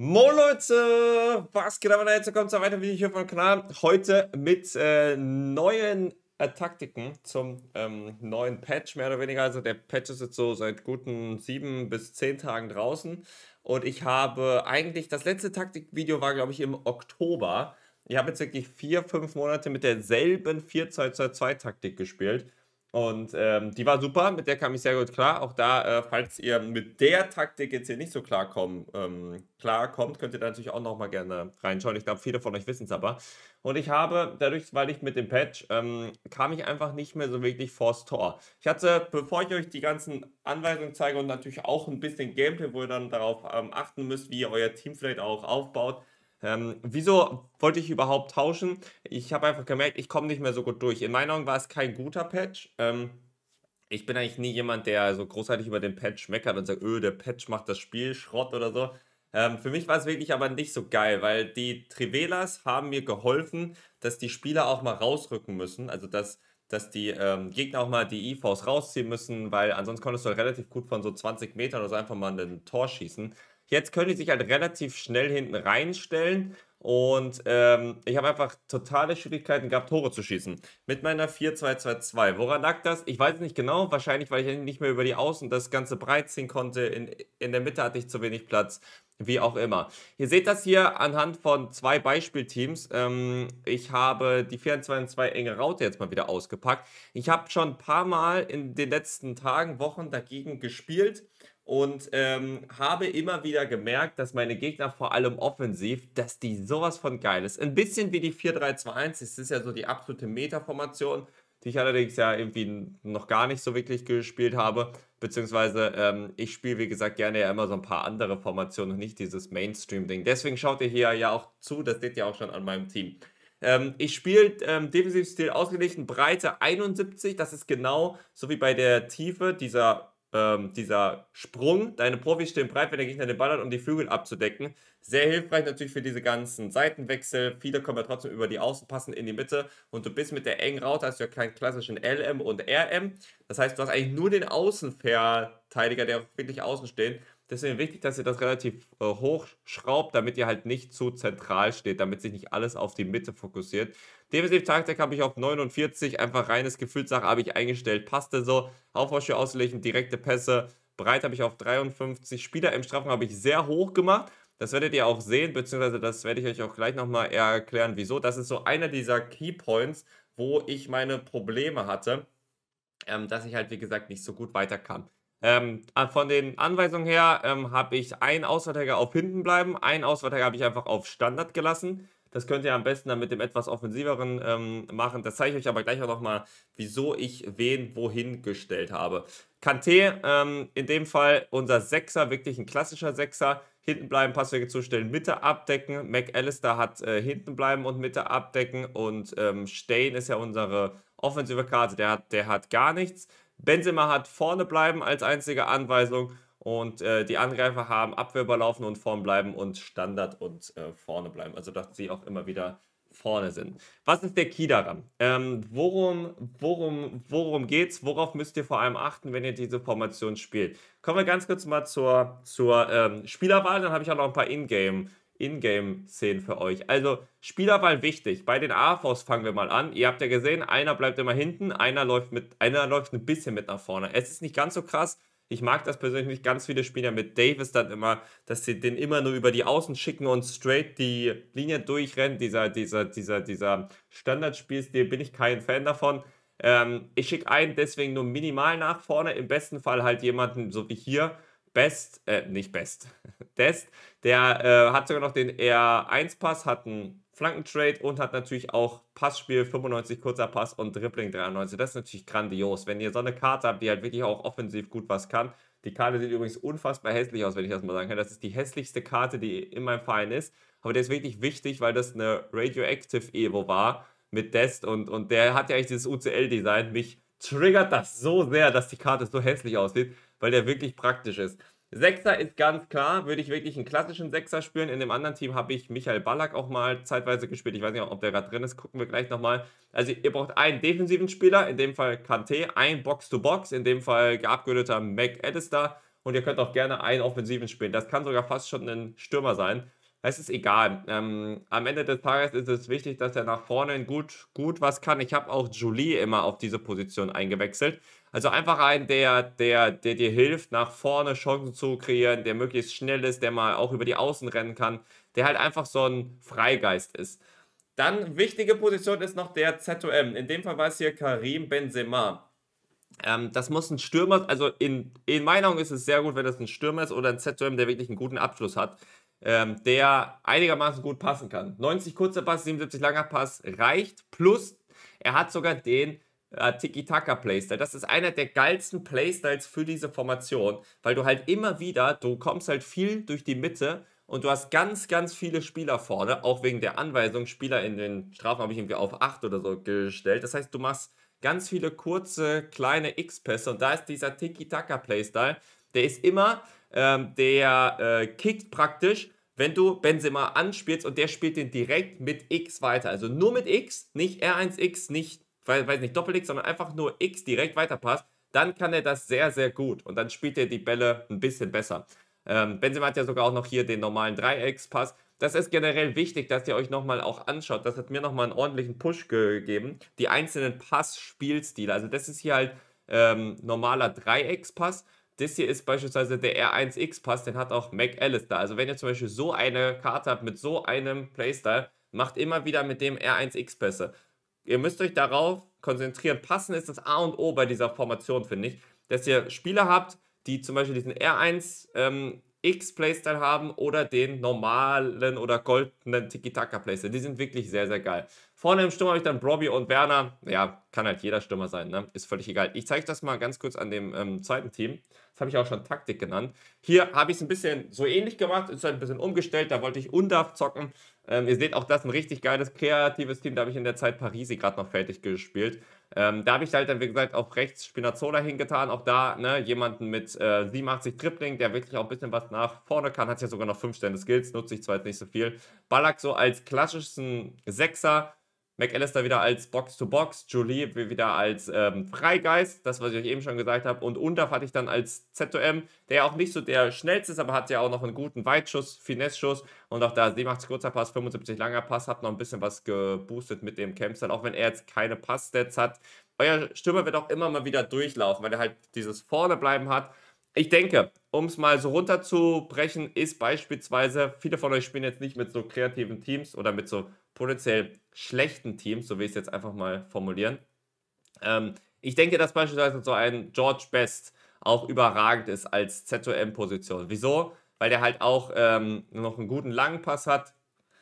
Moin Leute, was geht ab? Jetzt kommt zu einem weiteren Video hier vom Kanal. Heute mit äh, neuen äh, Taktiken zum ähm, neuen Patch, mehr oder weniger. Also der Patch ist jetzt so seit guten sieben bis zehn Tagen draußen. Und ich habe eigentlich, das letzte Taktikvideo war glaube ich im Oktober. Ich habe jetzt wirklich vier, fünf Monate mit derselben 4-2-2-2-Taktik gespielt. Und ähm, die war super, mit der kam ich sehr gut klar. Auch da, äh, falls ihr mit der Taktik jetzt hier nicht so klar ähm, klar könnt ihr da natürlich auch nochmal gerne reinschauen. Ich glaube, viele von euch wissen es aber. Und ich habe, dadurch, weil ich mit dem Patch, ähm, kam ich einfach nicht mehr so wirklich vors Tor. Ich hatte, bevor ich euch die ganzen Anweisungen zeige und natürlich auch ein bisschen Gameplay, wo ihr dann darauf ähm, achten müsst, wie ihr euer Team vielleicht auch aufbaut, ähm, wieso wollte ich überhaupt tauschen? Ich habe einfach gemerkt, ich komme nicht mehr so gut durch. In meinen Augen war es kein guter Patch. Ähm, ich bin eigentlich nie jemand, der so großartig über den Patch meckert und sagt, öh, der Patch macht das Spiel Schrott oder so. Ähm, für mich war es wirklich aber nicht so geil, weil die Trivelas haben mir geholfen, dass die Spieler auch mal rausrücken müssen. Also, dass, dass die ähm, Gegner auch mal die IVs rausziehen müssen, weil ansonsten konntest du halt relativ gut von so 20 Metern oder so einfach mal ein Tor schießen. Jetzt können die sich halt relativ schnell hinten reinstellen. Und ähm, ich habe einfach totale Schwierigkeiten gehabt, Tore zu schießen. Mit meiner 4-2-2-2. Woran lag das? Ich weiß es nicht genau. Wahrscheinlich, weil ich nicht mehr über die Außen das Ganze breit ziehen konnte. In, in der Mitte hatte ich zu wenig Platz. Wie auch immer. Ihr seht das hier anhand von zwei Beispielteams. Ähm, ich habe die 4-2-2 enge Raute jetzt mal wieder ausgepackt. Ich habe schon ein paar Mal in den letzten Tagen, Wochen dagegen gespielt und ähm, habe immer wieder gemerkt, dass meine Gegner vor allem offensiv, dass die sowas von geil ist. Ein bisschen wie die 4-3-2-1, das ist ja so die absolute Meta-Formation, die ich allerdings ja irgendwie noch gar nicht so wirklich gespielt habe. Beziehungsweise ähm, ich spiele, wie gesagt, gerne ja immer so ein paar andere Formationen und nicht dieses Mainstream-Ding. Deswegen schaut ihr hier ja auch zu, das seht ihr auch schon an meinem Team. Ähm, ich spiele ähm, Defensivstil ausgeglichen, Breite 71, das ist genau so wie bei der Tiefe dieser ähm, dieser Sprung, deine Profis stehen breit, wenn der Gegner den Ball hat, um die Flügel abzudecken. Sehr hilfreich natürlich für diese ganzen Seitenwechsel. Viele kommen ja trotzdem über die Außen, passen in die Mitte und du bist mit der engen Raute, hast du ja keinen klassischen LM und RM. Das heißt, du hast eigentlich nur den Außenverteidiger, der wirklich außen steht. Deswegen wichtig, dass ihr das relativ äh, hoch schraubt, damit ihr halt nicht zu zentral steht, damit sich nicht alles auf die Mitte fokussiert. Defensiv-Taktik habe ich auf 49, einfach reines Gefühlssache habe ich eingestellt. Passte so, Aufwärtsschür auslegen, direkte Pässe. Breit habe ich auf 53, Spieler im Strafraum habe ich sehr hoch gemacht. Das werdet ihr auch sehen, beziehungsweise das werde ich euch auch gleich nochmal erklären, wieso. Das ist so einer dieser Keypoints, wo ich meine Probleme hatte, ähm, dass ich halt, wie gesagt, nicht so gut weiterkam. Ähm, von den Anweisungen her ähm, habe ich einen Auswärtiger auf hinten bleiben, einen Auswärtiger habe ich einfach auf Standard gelassen. Das könnt ihr am besten dann mit dem etwas offensiveren ähm, machen. Das zeige ich euch aber gleich auch nochmal, wieso ich wen wohin gestellt habe. Kanté, ähm, in dem Fall unser Sechser, wirklich ein klassischer Sechser. Hinten bleiben, Passwege zustellen, Mitte abdecken. McAllister hat äh, hinten bleiben und Mitte abdecken. Und ähm, Stein ist ja unsere offensive Karte, der hat, der hat gar nichts. Benzema hat vorne bleiben als einzige Anweisung und äh, die Angreifer haben Abwehr überlaufen und vorne bleiben und Standard und äh, vorne bleiben. Also dass sie auch immer wieder vorne sind. Was ist der Key daran? Ähm, worum, worum, worum geht's? Worauf müsst ihr vor allem achten, wenn ihr diese Formation spielt? Kommen wir ganz kurz mal zur, zur ähm, Spielerwahl, dann habe ich auch noch ein paar Ingame Ingame-Szenen für euch. Also Spielerwahl wichtig. Bei den AFOs fangen wir mal an. Ihr habt ja gesehen, einer bleibt immer hinten, einer läuft, mit, einer läuft ein bisschen mit nach vorne. Es ist nicht ganz so krass. Ich mag das persönlich nicht. Ganz viele Spieler mit Davis dann immer, dass sie den immer nur über die Außen schicken und straight die Linie durchrennen. Dieser, dieser, dieser, dieser Standardspielstil bin ich kein Fan davon. Ähm, ich schicke einen deswegen nur minimal nach vorne. Im besten Fall halt jemanden, so wie hier, Best, äh, nicht Best, Dest, der äh, hat sogar noch den R1-Pass, hat einen Flankentrade und hat natürlich auch Passspiel, 95 kurzer Pass und Dribbling 93. Das ist natürlich grandios, wenn ihr so eine Karte habt, die halt wirklich auch offensiv gut was kann. Die Karte sieht übrigens unfassbar hässlich aus, wenn ich das mal sagen kann. Das ist die hässlichste Karte, die in meinem Verein ist. Aber der ist wirklich wichtig, weil das eine Radioactive Evo war mit Dest und, und der hat ja eigentlich dieses UCL-Design. Mich triggert das so sehr, dass die Karte so hässlich aussieht weil der wirklich praktisch ist. Sechser ist ganz klar, würde ich wirklich einen klassischen Sechser spielen. In dem anderen Team habe ich Michael Ballack auch mal zeitweise gespielt. Ich weiß nicht, ob der gerade drin ist, gucken wir gleich nochmal. Also ihr braucht einen defensiven Spieler, in dem Fall Kante, ein Box-to-Box, in dem Fall geabgelöter Mac Edister und ihr könnt auch gerne einen offensiven spielen. Das kann sogar fast schon ein Stürmer sein. Es ist egal. Ähm, am Ende des Tages ist es wichtig, dass er nach vorne gut, gut was kann. Ich habe auch Julie immer auf diese Position eingewechselt. Also einfach einen, der, der, der dir hilft, nach vorne Chancen zu kreieren, der möglichst schnell ist, der mal auch über die Außen rennen kann, der halt einfach so ein Freigeist ist. Dann wichtige Position ist noch der ZOM. In dem Fall war es hier Karim Benzema. Ähm, das muss ein Stürmer, also in, in meiner Augen ist es sehr gut, wenn das ein Stürmer ist oder ein ZOM, der wirklich einen guten Abschluss hat. Ähm, der einigermaßen gut passen kann. 90 kurzer Pass, 77 langer Pass reicht. Plus, er hat sogar den äh, Tiki-Taka-Playstyle. Das ist einer der geilsten Playstyles für diese Formation, weil du halt immer wieder, du kommst halt viel durch die Mitte und du hast ganz, ganz viele Spieler vorne, auch wegen der Anweisung, Spieler in den Strafen habe ich irgendwie auf 8 oder so gestellt. Das heißt, du machst ganz viele kurze, kleine X-Pässe und da ist dieser Tiki-Taka-Playstyle, der ist immer, ähm, der äh, kickt praktisch, wenn du Benzema anspielst und der spielt den direkt mit X weiter. Also nur mit X, nicht R1X, nicht weiß nicht, Doppel-X, sondern einfach nur X direkt weiterpasst, dann kann er das sehr, sehr gut. Und dann spielt er die Bälle ein bisschen besser. Ähm, Benzema hat ja sogar auch noch hier den normalen Dreieckspass. Das ist generell wichtig, dass ihr euch nochmal auch anschaut. Das hat mir nochmal einen ordentlichen Push gegeben. Die einzelnen Passspielstile. Also das ist hier halt ähm, normaler Dreieckspass. Das hier ist beispielsweise der R1X-Pass, den hat auch McAllister. Also wenn ihr zum Beispiel so eine Karte habt mit so einem Playstyle, macht immer wieder mit dem R1X-Pässe ihr müsst euch darauf konzentrieren. Passen ist das A und O bei dieser Formation, finde ich. Dass ihr Spieler habt, die zum Beispiel diesen R1 ähm, X-Playstyle haben oder den normalen oder goldenen Tiki-Taka-Playstyle. Die sind wirklich sehr, sehr geil. Vorne im Sturm habe ich dann Brobby und Werner. Ja, kann halt jeder Stürmer sein, ne? Ist völlig egal. Ich zeige das mal ganz kurz an dem ähm, zweiten Team. Das habe ich auch schon Taktik genannt. Hier habe ich es ein bisschen so ähnlich gemacht, ist halt ein bisschen umgestellt. Da wollte ich Undav zocken. Ähm, ihr seht auch das ein richtig geiles, kreatives Team. Da habe ich in der Zeit Parisi gerade noch fertig gespielt. Ähm, da habe ich halt dann, wie gesagt, auf rechts Spinazzola hingetan. Auch da ne, jemanden mit äh, 87 Tripling, der wirklich auch ein bisschen was nach vorne kann. Hat ja sogar noch 5 Sterne Skills, nutze ich zwar jetzt nicht so viel. Ballack so als klassischen Sechser McAllister wieder als Box-to-Box, Julie wieder als ähm, Freigeist, das, was ich euch eben schon gesagt habe. Und Undav hatte ich dann als ZOM, der auch nicht so der schnellste ist, aber hat ja auch noch einen guten Weitschuss, Finesse-Schuss. Und auch da 87 kurzer Pass, 75 langer Pass, hat noch ein bisschen was geboostet mit dem Campstyle, auch wenn er jetzt keine Pass-Stats hat. Euer Stürmer wird auch immer mal wieder durchlaufen, weil er halt dieses Vornebleiben hat. Ich denke, um es mal so runterzubrechen, ist beispielsweise, viele von euch spielen jetzt nicht mit so kreativen Teams oder mit so potenziell schlechten Teams, so will ich es jetzt einfach mal formulieren. Ähm, ich denke, dass beispielsweise so ein George Best auch überragend ist als ZOM-Position. Wieso? Weil der halt auch ähm, noch einen guten langen Pass hat.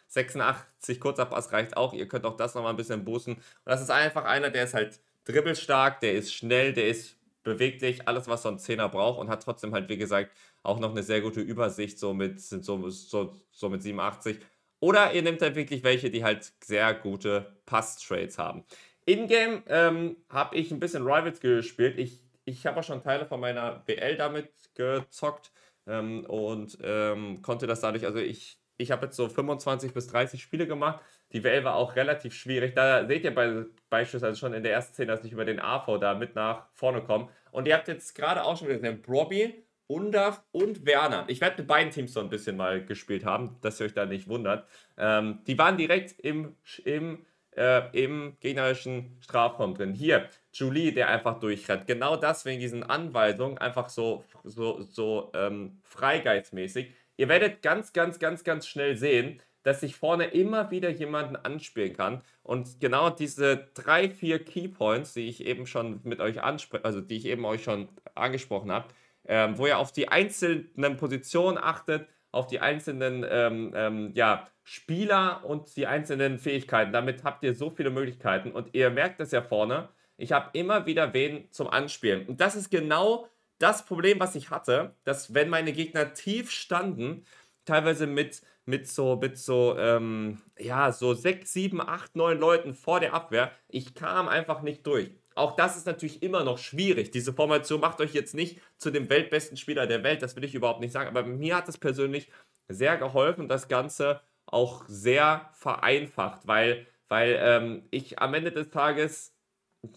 86 kurzer Pass reicht auch. Ihr könnt auch das nochmal ein bisschen boosten. Und das ist einfach einer, der ist halt dribbelstark, der ist schnell, der ist beweglich, alles, was so ein Zehner braucht und hat trotzdem halt, wie gesagt, auch noch eine sehr gute Übersicht, so mit, so, so, so mit 87 oder ihr nehmt halt wirklich welche, die halt sehr gute Pass-Trades haben. In-game ähm, habe ich ein bisschen Rivals gespielt. Ich, ich habe auch schon Teile von meiner WL damit gezockt ähm, und ähm, konnte das dadurch, also ich, ich habe jetzt so 25 bis 30 Spiele gemacht. Die WL war auch relativ schwierig. Da seht ihr bei, beispielsweise schon in der ersten Szene, dass ich über den AV da mit nach vorne komme. Und ihr habt jetzt gerade auch schon wieder gesehen, Brobby. Undav und Werner. Ich werde mit beiden Teams so ein bisschen mal gespielt haben, dass ihr euch da nicht wundert. Ähm, die waren direkt im, im, äh, im gegnerischen Strafraum drin. Hier, Julie, der einfach durchrennt. Genau das wegen diesen Anweisungen, einfach so, so, so ähm, freigeizmäßig. Ihr werdet ganz, ganz, ganz, ganz schnell sehen, dass ich vorne immer wieder jemanden anspielen kann. Und genau diese drei, vier Keypoints, die ich eben schon mit euch anspreche, also die ich eben euch schon angesprochen habe, ähm, wo ihr auf die einzelnen Positionen achtet, auf die einzelnen ähm, ähm, ja, Spieler und die einzelnen Fähigkeiten. Damit habt ihr so viele Möglichkeiten und ihr merkt es ja vorne, ich habe immer wieder wen zum Anspielen. Und das ist genau das Problem, was ich hatte, dass wenn meine Gegner tief standen, teilweise mit mit so, mit so, ähm, ja, so sechs, sieben, acht, neun Leuten vor der Abwehr. Ich kam einfach nicht durch. Auch das ist natürlich immer noch schwierig. Diese Formation macht euch jetzt nicht zu dem weltbesten Spieler der Welt, das will ich überhaupt nicht sagen. Aber mir hat es persönlich sehr geholfen, das Ganze auch sehr vereinfacht, weil, weil ähm, ich am Ende des Tages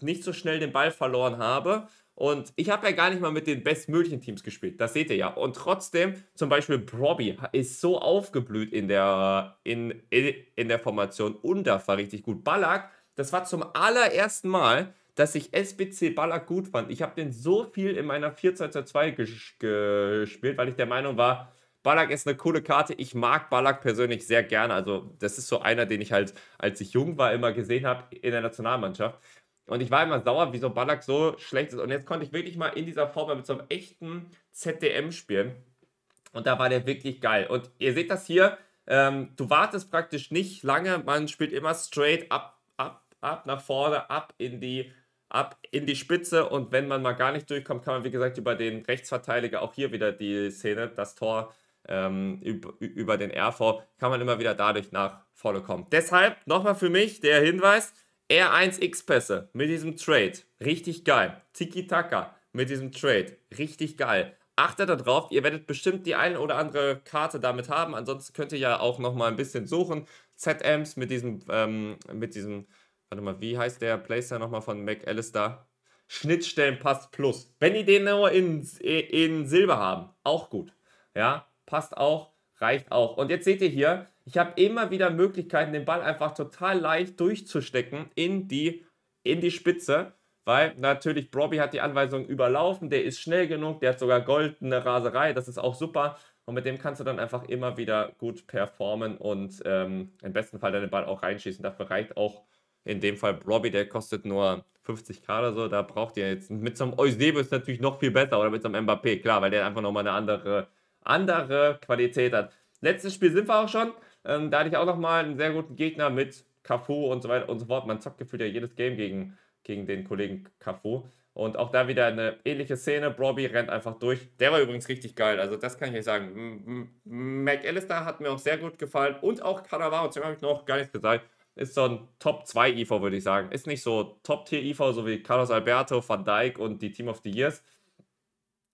nicht so schnell den Ball verloren habe und ich habe ja gar nicht mal mit den bestmöglichen Teams gespielt. Das seht ihr ja. Und trotzdem, zum Beispiel Brobby ist so aufgeblüht in der, in, in, in der Formation. Undaf war richtig gut. Ballack, das war zum allerersten Mal, dass ich SBC Ballack gut fand. Ich habe den so viel in meiner 4-2-2 gespielt, weil ich der Meinung war, Ballack ist eine coole Karte. Ich mag Ballack persönlich sehr gerne. Also, das ist so einer, den ich halt, als ich jung war, immer gesehen habe in der Nationalmannschaft. Und ich war immer sauer, wieso Ballack so schlecht ist. Und jetzt konnte ich wirklich mal in dieser Form mit so einem echten ZDM spielen. Und da war der wirklich geil. Und ihr seht das hier, ähm, du wartest praktisch nicht lange, man spielt immer straight ab, ab, ab nach vorne, ab in die ab in die Spitze und wenn man mal gar nicht durchkommt, kann man wie gesagt über den Rechtsverteidiger, auch hier wieder die Szene, das Tor ähm, über den RV, kann man immer wieder dadurch nach vorne kommen. Deshalb nochmal für mich der Hinweis, R1X-Pässe mit diesem Trade. Richtig geil. Tiki-Taka mit diesem Trade. Richtig geil. Achtet darauf, ihr werdet bestimmt die eine oder andere Karte damit haben. Ansonsten könnt ihr ja auch nochmal ein bisschen suchen. ZMs mit diesem, ähm, mit diesem, warte mal, wie heißt der Playstyle nochmal von McAllister? Schnittstellenpass Plus. Wenn die den nur in, in Silber haben, auch gut. Ja, passt auch, reicht auch. Und jetzt seht ihr hier, ich habe immer wieder Möglichkeiten, den Ball einfach total leicht durchzustecken in die, in die Spitze. Weil natürlich Broby hat die Anweisung überlaufen, der ist schnell genug, der hat sogar goldene Raserei, das ist auch super. Und mit dem kannst du dann einfach immer wieder gut performen und ähm, im besten Fall deinen Ball auch reinschießen. Dafür reicht auch in dem Fall Broby, der kostet nur 50k oder so. Da braucht ihr jetzt mit so einem ist natürlich noch viel besser oder mit so einem Mbappé, klar, weil der einfach nochmal eine andere, andere Qualität hat. Letztes Spiel sind wir auch schon. Ähm, da hatte ich auch nochmal einen sehr guten Gegner mit Cafu und so weiter und so fort. Man zockt gefühlt ja jedes Game gegen, gegen den Kollegen Cafu. Und auch da wieder eine ähnliche Szene. Brobby rennt einfach durch. Der war übrigens richtig geil. Also, das kann ich euch sagen. McAllister hat mir auch sehr gut gefallen. Und auch Cannavaro, zu dem habe ich noch gar nichts gesagt. Ist so ein Top 2 IV, würde ich sagen. Ist nicht so Top Tier IV, so wie Carlos Alberto, Van Dijk und die Team of the Years.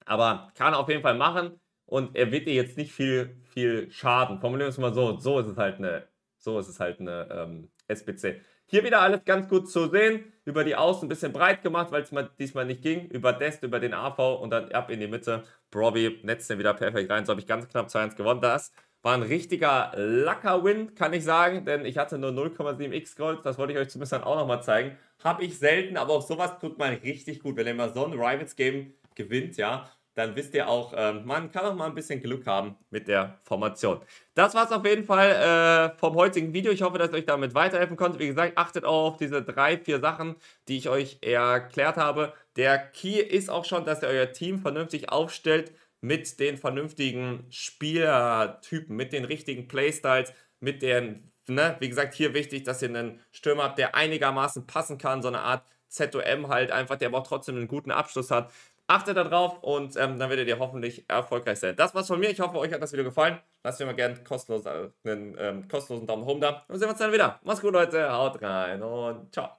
Aber kann auf jeden Fall machen und er wird dir jetzt nicht viel, viel schaden. Formulieren wir es mal so. So ist es halt eine, so ist es halt eine ähm, SPC. Hier wieder alles ganz gut zu sehen. Über die Außen ein bisschen breit gemacht, weil es diesmal nicht ging. Über Dest, über den AV und dann ab in die Mitte. Broby netzt den wieder perfekt rein. So habe ich ganz knapp 2-1 gewonnen. Das war ein richtiger Lacker-Win, kann ich sagen, denn ich hatte nur 0,7x Gold. Das wollte ich euch zumindest dann auch nochmal zeigen. Habe ich selten, aber auch sowas tut man richtig gut, wenn ihr mal so ein Rivals-Game gewinnt, ja dann wisst ihr auch, äh, man kann auch mal ein bisschen Glück haben mit der Formation. Das war es auf jeden Fall äh, vom heutigen Video. Ich hoffe, dass ich euch damit weiterhelfen konnte. Wie gesagt, achtet auch auf diese drei, vier Sachen, die ich euch erklärt habe. Der Key ist auch schon, dass ihr euer Team vernünftig aufstellt mit den vernünftigen Spielertypen, mit den richtigen Playstyles, mit den, ne, wie gesagt, hier wichtig, dass ihr einen Stürmer habt, der einigermaßen passen kann, so eine Art ZOM halt einfach, der aber auch trotzdem einen guten Abschluss hat Achtet darauf und ähm, dann werdet ihr hoffentlich erfolgreich sein. Das war's von mir. Ich hoffe, euch hat das Video gefallen. Lasst mir mal gerne kostenlos, äh, einen ähm, kostenlosen Daumen hoch da. Und sehen wir uns dann wieder. Macht's gut, Leute. Haut rein und ciao.